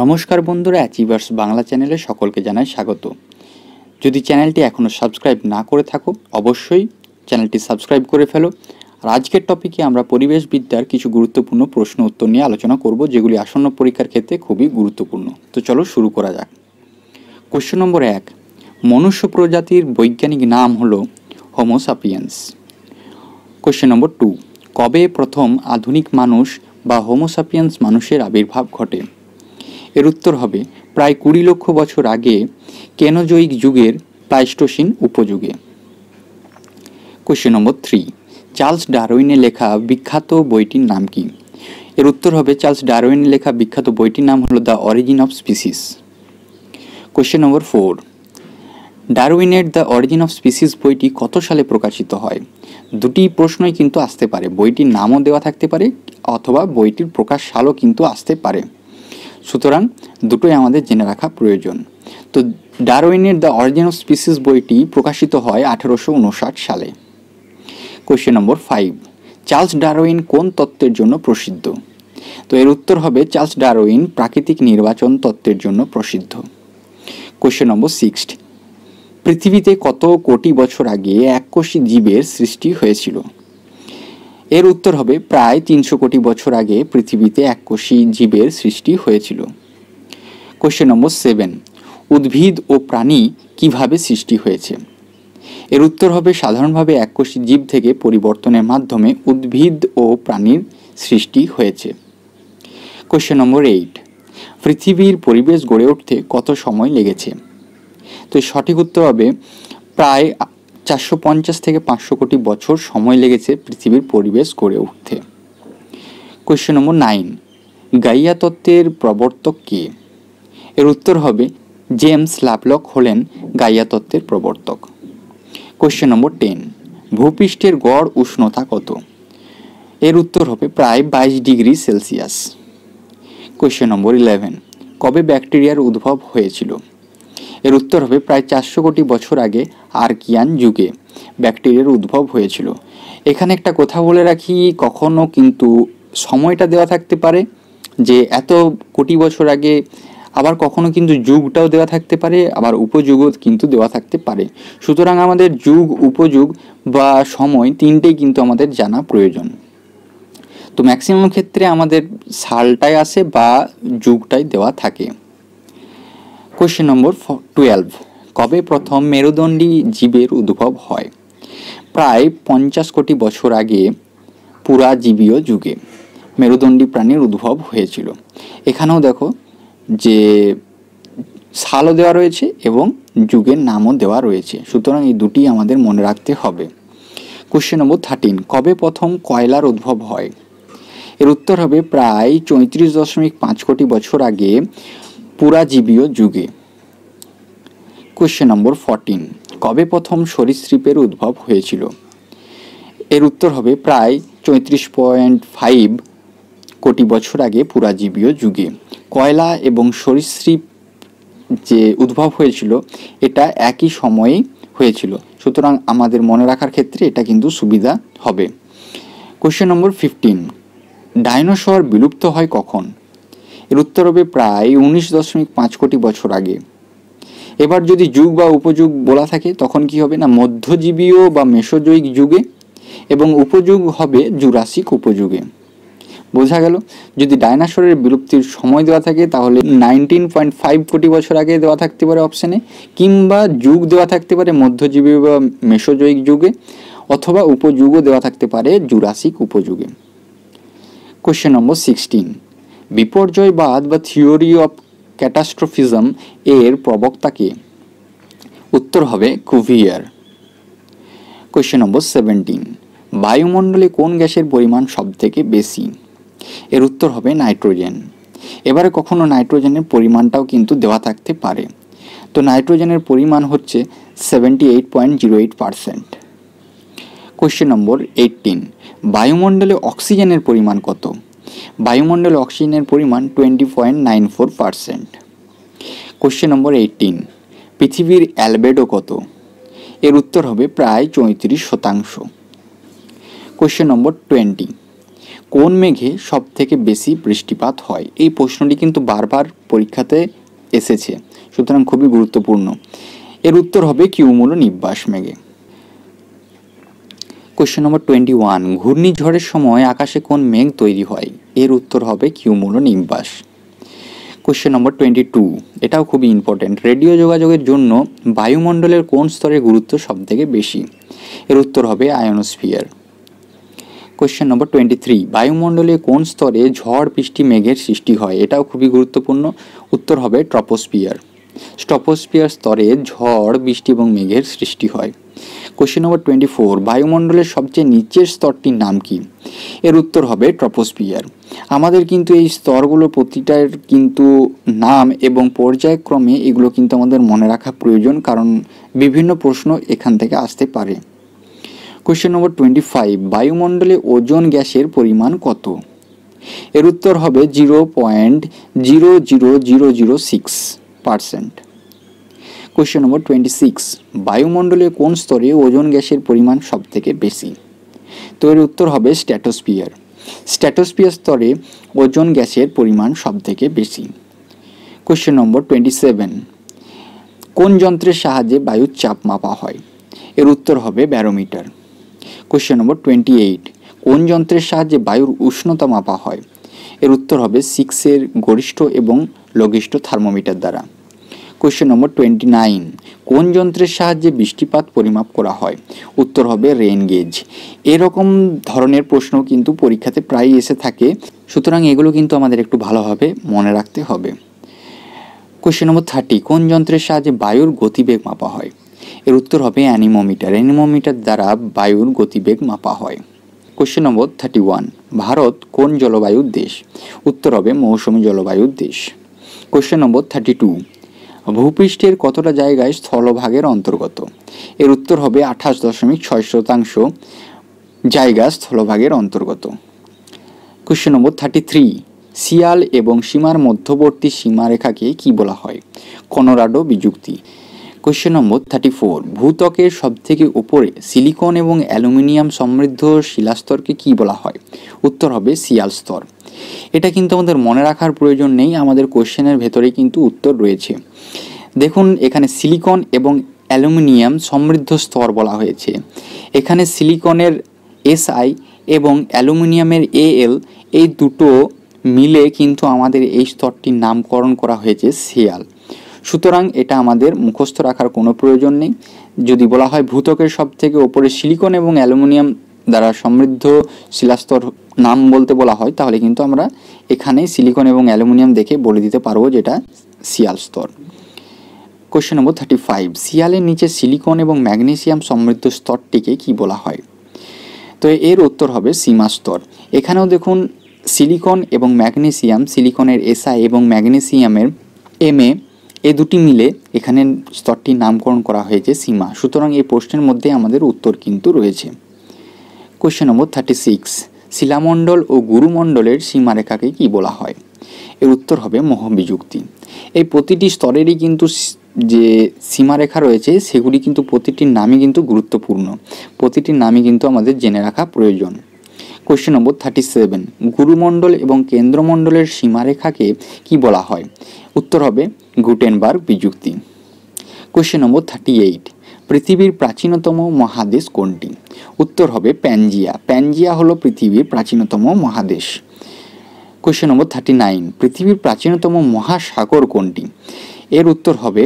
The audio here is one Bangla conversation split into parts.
নমস্কার বন্ধুরা অ্যাচিভার্স বাংলা চ্যানেলে সকলকে জানাই স্বাগত যদি চ্যানেলটি এখনও সাবস্ক্রাইব না করে থাকো অবশ্যই চ্যানেলটি সাবস্ক্রাইব করে ফেলো আর আজকের টপিকে আমরা পরিবেশ বিদ্যার কিছু গুরুত্বপূর্ণ প্রশ্ন উত্তর নিয়ে আলোচনা করব যেগুলি আসন্ন পরীক্ষার ক্ষেত্রে খুবই গুরুত্বপূর্ণ তো চলো শুরু করা যাক কোশ্চেন নম্বর এক মনুষ্য প্রজাতির বৈজ্ঞানিক নাম হল হোমোসাপিয়েন্স কোশ্চেন নম্বর টু কবে প্রথম আধুনিক মানুষ বা হোমোসাপিয়েন্স মানুষের আবির্ভাব ঘটে এর উত্তর হবে প্রায় কুড়ি লক্ষ বছর আগে কেনজৈক যুগের প্লাইস্টোসিন উপযুগে কোশ্চেন নম্বর থ্রি চার্লস ডারোইনে লেখা বিখ্যাত বইটির নাম কি এর উত্তর হবে চার্লস ডারোইনে লেখা বিখ্যাত বইটির নাম হলো the origin of species question number four ডারউইনের দ্য অরিজিন অফ স্পিসিস বইটি কত সালে প্রকাশিত হয় দুটি প্রশ্নই কিন্তু আসতে পারে বইটির নামও দেওয়া থাকতে পারে অথবা বইটির প্রকাশ সালও কিন্তু আসতে পারে সুতরাং দুটোই আমাদের জেনে রাখা প্রয়োজন তো ডারউইনের দ্য অরিজিন অফ স্পিসিস বইটি প্রকাশিত হয় আঠেরোশো উনষাট সালে question number five Charles Darwin কোন তত্ত্বের জন্য প্রসিদ্ধ তো এর উত্তর হবে চার্লস ডারউইন প্রাকৃতিক নির্বাচন তত্ত্বের জন্য প্রসিদ্ধ কোয়েশ্চেন নম্বর সিক্স পৃথিবীতে কত কোটি বছর আগে এক এককোষী জীবের সৃষ্টি হয়েছিল এর উত্তর হবে প্রায় তিনশো কোটি বছর আগে পৃথিবীতে এককোষী জীবের সৃষ্টি হয়েছিল কোশ্চেন নম্বর সেভেন উদ্ভিদ ও প্রাণী কিভাবে সৃষ্টি হয়েছে এর উত্তর হবে সাধারণভাবে এককোষী জীব থেকে পরিবর্তনের মাধ্যমে উদ্ভিদ ও প্রাণীর সৃষ্টি হয়েছে কোশ্চেন নম্বর এইট পৃথিবীর পরিবেশ গড়ে উঠতে কত সময় লেগেছে তো সঠিক উত্তর হবে প্রায় চারশো পঞ্চাশ থেকে পাঁচশো কোটি বছর সময় লেগেছে পৃথিবীর পরিবেশ গড়ে উঠতে কোয়েশ্চেন নম্বর নাইন গাইয়া তত্ত্বের প্রবর্তক কে এর উত্তর হবে জেমস লাভলক হলেন গাইয়া তত্ত্বের প্রবর্তক কোয়েশ্চেন নম্বর টেন ভূপৃষ্ঠের গড় উষ্ণতা কত এর উত্তর হবে প্রায় বাইশ degree Celsius question number eleven কবে ব্যাকটেরিয়ার উদ্ভব হয়েছিল এর উত্তর হবে প্রায় চারশো কোটি বছর আগে আর্কিয়ান যুগে ব্যাকটেরিয়ার উদ্ভব হয়েছিল এখানে একটা কথা বলে রাখি কখনো কিন্তু সময়টা দেওয়া থাকতে পারে যে এত কোটি বছর আগে আবার কখনো কিন্তু যুগটাও দেওয়া থাকতে পারে আবার উপযুগও কিন্তু দেওয়া থাকতে পারে সুতরাং আমাদের যুগ উপযুগ বা সময় তিনটেই কিন্তু আমাদের জানা প্রয়োজন তো ম্যাক্সিমাম ক্ষেত্রে আমাদের সালটাই আসে বা যুগটাই দেওয়া থাকে কোয়েশ্চেন নম্বর টুয়েলভ কবে প্রথম মেরুদণ্ডী জীবের উদ্ভব হয় প্রায় পঞ্চাশ কোটি বছর আগে পুরা জীবীয় যুগে মেরুদণ্ডী প্রাণীর উদ্ভব হয়েছিল এখানেও দেখো যে সালও দেওয়া রয়েছে এবং যুগের নামও দেওয়া রয়েছে সুতরাং এই দুটি আমাদের মনে রাখতে হবে কোশ্চেন নম্বর থার্টিন কবে প্রথম কয়লার উদ্ভব হয় এর উত্তর হবে প্রায় চৈত্রিশ দশমিক পাঁচ কোটি বছর আগে পুরাজীবীয় যুগে কোয়েশ্চেন নম্বর ফরটিন কবে প্রথম সরীসৃপের উদ্ভব হয়েছিল এর উত্তর হবে প্রায় চৈত্রিশ পয়েন্ট ফাইভ কোটি বছর আগে পুরাজীবীয় যুগে কয়লা এবং সরীসৃপ যে উদ্ভব হয়েছিল এটা একই সময়ে হয়েছিল সুতরাং আমাদের মনে রাখার ক্ষেত্রে এটা কিন্তু সুবিধা হবে কোয়েশ্চেন নম্বর ফিফটিন ডাইনোসর বিলুপ্ত হয় কখন এর উত্তর হবে প্রায় উনিশ দশমিক পাঁচ কোটি বছর আগে এবার যদি যুগ বা উপযুগ বলা থাকে তখন কি হবে না মধ্যজীবীয় বা মেসোজৈক যুগে এবং উপযুগ হবে জুরাসিক উপযুগে বোঝা গেল যদি ডাইনাসরের বিলুপ্তির সময় দেওয়া থাকে তাহলে নাইনটিন পয়েন্ট ফাইভ কোটি বছর আগে দেওয়া থাকতে পারে অপশানে কিংবা যুগ দেওয়া থাকতে পারে মধ্যজীবী বা মেসোজৈক যুগে অথবা উপযুগও দেওয়া থাকতে পারে জুরাসিক উপযুগে কোশ্চেন নম্বর সিক্সটিন বিপর্যয়বাদ বা থিওরি অফ ক্যাটাস্ট্রোফিজম এর প্রবক্তা কে উত্তর হবে কুভিয়ার কোয়েশ্চেন নম্বর সেভেন্টিন বায়ুমণ্ডলে কোন গ্যাসের পরিমাণ সবথেকে বেশি এর উত্তর হবে নাইট্রোজেন এবারে কখনো নাইট্রোজেনের পরিমাণটাও কিন্তু দেওয়া থাকতে পারে তো নাইট্রোজেনের পরিমাণ হচ্ছে seventy eight point zero eight percent question number eighteen বায়ুমণ্ডলে অক্সিজেনের পরিমাণ কত বায়ুমণ্ডল অক্সিজেনের পরিমাণ twenty point nine four percent question number eighteen পৃথিবীর অ্যালবেডো কত এর উত্তর হবে প্রায় চৌত্রিশ শতাংশ কোশ্চেন নম্বর টোয়েন্টি কোন মেঘে সব থেকে বেশি বৃষ্টিপাত হয় এই প্রশ্নটি কিন্তু বারবার পরীক্ষাতে এসেছে সুতরাং খুবই গুরুত্বপূর্ণ এর উত্তর হবে কিউমুলো নিব্বাস মেঘে কোয়েশ্চেন নম্বর টোয়েন্টি ওয়ান ঘূর্ণিঝড়ের সময় আকাশে কোন মেঘ তৈরি হয় এর উত্তর হবে cumulonimbus question number twenty two এটাও খুবই ইম্পর্ট্যান্ট রেডিও যোগাযোগের জন্য বায়ুমণ্ডলের কোন স্তরের গুরুত্ব সব থেকে বেশি এর উত্তর হবে ionosphere question number twenty three বায়ুমণ্ডলে কোন স্তরে ঝড় বৃষ্টি মেঘের সৃষ্টি হয় এটাও খুবই গুরুত্বপূর্ণ উত্তর হবে ট্রপোস্পিয়ার স্টপোস্পিয়ার স্তরে ঝড় বৃষ্টি এবং মেঘের সৃষ্টি হয় কোশ্চেন নম্বর টোয়েন্টি ফোর বায়ুমণ্ডলের সবচেয়ে নিচের স্তরটির নাম কি এর উত্তর হবে ট্রপোস্পিয়ার আমাদের কিন্তু এই স্তরগুলো প্রতিটার কিন্তু নাম এবং পর্যায়ক্রমে এগুলো কিন্তু আমাদের মনে রাখা প্রয়োজন কারণ বিভিন্ন প্রশ্ন এখান থেকে আসতে পারে কোশ্চেন নম্বর টোয়েন্টি ফাইভ বায়ুমণ্ডলে ওজন গ্যাসের পরিমাণ কত এর উত্তর হবে zero point zero zero zero zero six percent question number twenty six বায়ুমণ্ডলে কোন স্তরে ওজন গ্যাসের পরিমাণ সবথেকে বেশি তো এর উত্তর হবে স্ট্যাটোস্পিয়ার স্ট্যাটোস্পিয়ার স্তরে ওজন গ্যাসের পরিমাণ সবথেকে বেশি কোয়েশ্চেন নম্বর টোয়েন্টি সেভেন কোন যন্ত্রের সাহায্যে বায়ুর চাপ মাপা হয় এর উত্তর হবে barometer question number twenty eight কোন যন্ত্রের সাহায্যে বায়ুর উষ্ণতা মাপা হয় এর উত্তর হবে সিক্সের গরিষ্ঠ এবং লঘিষ্ঠ থার্মোমিটার দ্বারা কোয়েশ্চেন নম্বর টোয়েন্টি নাইন কোন যন্ত্রের সাহায্যে বৃষ্টিপাত পরিমাপ করা হয় উত্তর হবে রেন গেজ এরকম ধরনের প্রশ্ন কিন্তু পরীক্ষাতে প্রায়ই এসে থাকে সুতরাং এগুলো কিন্তু আমাদের একটু ভালোভাবে মনে রাখতে হবে কোয়েশ্চেন নম্বর থার্টি কোন যন্ত্রের সাহায্যে বায়ুর গতিবেগ মাপা হয় এর উত্তর হবে অ্যানিমোমিটার অ্যানিমোমিটার দ্বারা বায়ুর গতিবেগ মাপা হয় question number thirty one Bharat কোন জলবায়ুর দেশ উত্তর হবে মৌসুমী জলবায়ুর দেশ কোশ্চেন নম্বর থার্টি টু ভূপৃষ্ঠের কতটা জায়গায় স্থলভাগের অন্তর্গত এর উত্তর হবে আঠাশ দশমিক ছয় শতাংশ জায়গা স্থলভাগের অন্তর্গত কোশ্চেন নম্বর থার্টি থ্রি শিয়াল এবং সীমার মধ্যবর্তী সীমারেখাকে কি বলা হয় কনোরাডো বিযুক্তি কোশ্চেন নম্বর থার্টি ফোর ভূত্বকের সবথেকে উপরে সিলিকন এবং অ্যালুমিনিয়াম সমৃদ্ধ শিলাস্তরকে কি বলা হয় উত্তর হবে শিয়াল স্তর এটা কিন্তু আমাদের মনে রাখার প্রয়োজন নেই আমাদের কোশ্চেনের ভেতরেই কিন্তু উত্তর রয়েছে দেখুন এখানে সিলিকন এবং অ্যালুমিনিয়াম সমৃদ্ধ স্তর বলা হয়েছে এখানে সিলিকনের এসআই এবং অ্যালুমিনিয়ামের এ এল এই দুটো মিলে কিন্তু আমাদের এই স্তরটির নামকরণ করা হয়েছে শিয়াল সুতরাং এটা আমাদের মুখস্থ রাখার কোনো প্রয়োজন নেই যদি বলা হয় ভূতকের সব থেকে ওপরে সিলিকন এবং অ্যালুমিনিয়াম দ্বারা সমৃদ্ধ শিলাস্তর নাম বলতে বলা হয় তাহলে কিন্তু আমরা এখানে সিলিকন এবং অ্যালুমিনিয়াম দেখে বলে দিতে পারবো যেটা শিয়াল স্তর কোশ্চেন নম্বর থার্টি ফাইভ শিয়ালের নিচে সিলিকন এবং ম্যাগনেসিয়াম সমৃদ্ধ স্তরটিকে কি বলা হয় তো এর উত্তর হবে সীমা স্তর এখানেও দেখুন সিলিকন এবং ম্যাগনেসিয়াম সিলিকনের এসআই এবং ম্যাগনেসিয়ামের এম এ দুটি মিলে এখানে স্তরটির নামকরণ করা হয়েছে সীমা সুতরাং এই প্রশ্নের মধ্যে আমাদের উত্তর কিন্তু রয়েছে কোয়েশ্চেন নম্বর থার্টি সিক্স শিলামণ্ডল ও গুরুমণ্ডলের সীমারেখাকে কি বলা হয় এর উত্তর হবে মহাবিযুক্তি এই প্রতিটি স্তরেরই কিন্তু যে সীমারেখা রয়েছে সেগুলি কিন্তু প্রতিটির নামই কিন্তু গুরুত্বপূর্ণ প্রতিটির নামই কিন্তু আমাদের জেনে রাখা প্রয়োজন কোয়েশ্চেন নম্বর থার্টি সেভেন গুরুমণ্ডল এবং কেন্দ্রমণ্ডলের সীমারেখাকে কি বলা হয় উত্তর হবে গুটেনবার্গ বিযুক্তি কোয়েশ্চেন নম্বর থার্টি এইট পৃথিবীর প্রাচীনতম মহাদেশ কোনটি উত্তর হবে প্যানজিয়া প্যানজিয়া হলো পৃথিবীর প্রাচীনতম মহাদেশ কোয়েশ্চেন নম্বর থার্টি নাইন পৃথিবীর প্রাচীনতম মহাসাগর কোনটি এর উত্তর হবে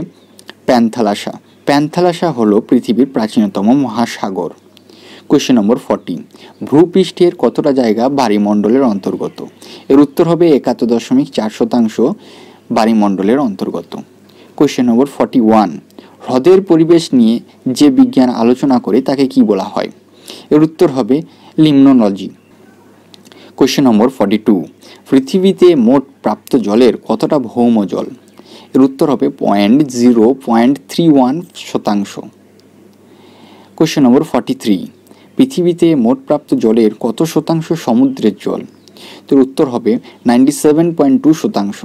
প্যান্থালাসা প্যান্থালাসা হলো পৃথিবীর প্রাচীনতম মহাসাগর কোয়েশ্চেন নম্বর ফর্টি ভূপৃষ্ঠের কতটা জায়গা বাড়িমণ্ডলের অন্তর্গত এর উত্তর হবে একাত্তর দশমিক চার শতাংশ বাড়িমণ্ডলের অন্তর্গত কোয়েশ্চেন নম্বর ফর্টি ওয়ান হ্রদের পরিবেশ নিয়ে যে বিজ্ঞান আলোচনা করে তাকে কি বলা হয় এর উত্তর হবে limnology question number forty two পৃথিবীতে মোট প্রাপ্ত জলের কতটা ভৌম জল এর উত্তর হবে point zero point three one শতাংশ কোয়েশ্চেন নম্বর ফর্টি থ্রি পৃথিবীতে মোট প্রাপ্ত জলের কত শতাংশ সমুদ্রের জল তোর উত্তর হবে নাইনটি সেভেন পয়েন্ট টু শতাংশ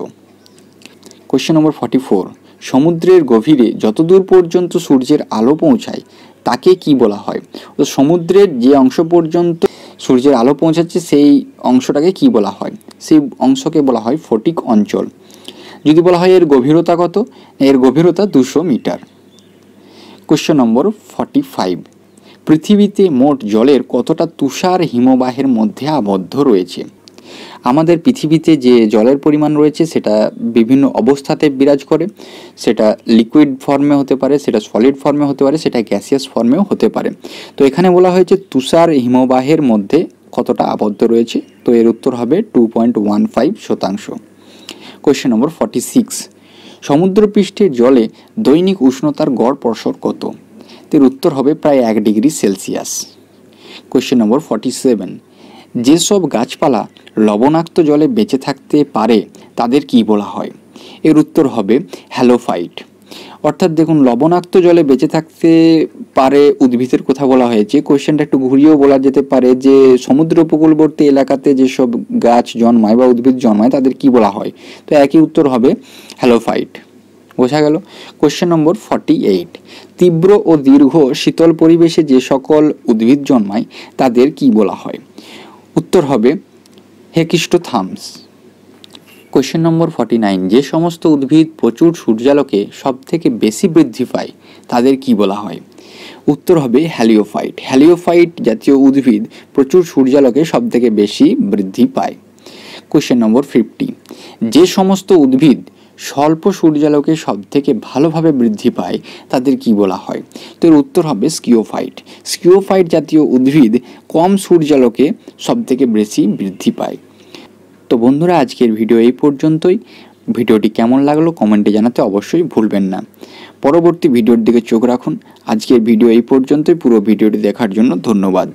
কোয়েশ্চেন নম্বর ফর্টি ফোর সমুদ্রের গভীরে যতদূর পর্যন্ত সূর্যের আলো পৌঁছায় তাকে কি বলা হয় তো সমুদ্রের যে অংশ পর্যন্ত সূর্যের আলো পৌঁছাচ্ছে সেই অংশটাকে কি বলা হয় সেই অংশকে বলা হয় ফটিক অঞ্চল যদি বলা হয় এর গভীরতা কত এর গভীরতা দুশো metre question number forty five পৃথিবীতে মোট জলের কতটা তুষার হিমবাহের মধ্যে আবদ্ধ রয়েছে আমাদের পৃথিবীতে যে জলের পরিমাণ রয়েছে সেটা বিভিন্ন অবস্থাতে বিরাজ করে সেটা লিকুইড ফর্মে হতে পারে সেটা সলিড ফর্মে হতে পারে সেটা গ্যাসিয়াস ফর্মেও হতে পারে তো এখানে বলা হয়েছে তুষার হিমবাহের মধ্যে কতটা আবদ্ধ রয়েছে তো এর উত্তর হবে টু পয়েন্ট ওয়ান ফাইভ শতাংশ কোয়েশ্চেন নম্বর ফর্টি সিক্স সমুদ্রপৃষ্ঠের জলে দৈনিক উষ্ণতার গড় প্রসর কত এর উত্তর হবে প্রায় এক degree Celsius question number forty seven যেসব গাছপালা লবণাক্ত জলে বেঁচে থাকতে পারে তাদের কি বলা হয় এর উত্তর হবে হ্যালোফাইট অর্থাৎ দেখুন লবণাক্ত জলে বেঁচে থাকতে পারে উদ্ভিদের কথা বলা হয়েছে কোয়েশ্চেনটা একটু ঘুরিয়েও বলা যেতে পারে যে সমুদ্র উপকূলবর্তী এলাকাতে যেসব গাছ জন্মায় বা উদ্ভিদ জন্মায় তাদের কি বলা হয় তো একই উত্তর হবে হ্যালোফাইট বোঝা গেল কোশ্চেন নম্বর ফর্টি এইট তীব্র ও দীর্ঘ শীতল পরিবেশে যে সকল উদ্ভিদ জন্মায় তাদের কি বলা হয় উত্তর হবে হেকিস্ট থামস কোয়েশ্চেন নম্বর ফর্টি নাইন যে সমস্ত উদ্ভিদ প্রচুর সূর্যালোকে সব থেকে বেশি বৃদ্ধি পায় তাদের কি বলা হয় উত্তর হবে হ্যালিওফাইট হ্যালিওফাইট জাতীয় উদ্ভিদ প্রচুর সূর্যালোকে সবথেকে বেশি বৃদ্ধি পায় কোয়েশ্চেন নম্বর ফিফটি যে সমস্ত উদ্ভিদ স্বল্প সূর্যালোকে সবথেকে ভালোভাবে বৃদ্ধি পায় তাদের কি বলা হয় তো এর উত্তর হবে স্কিওফাইট স্কিওফাইট জাতীয় উদ্ভিদ কম সূর্যালোকে সবথেকে বেশি বৃদ্ধি পায় তো বন্ধুরা আজকের ভিডিও এই পর্যন্তই ভিডিওটি কেমন লাগলো কমেন্টে জানাতে অবশ্যই ভুলবেন না পরবর্তী ভিডিওর দিকে চোখ রাখুন আজকের ভিডিও এই পর্যন্তই পুরো ভিডিওটি দেখার জন্য ধন্যবাদ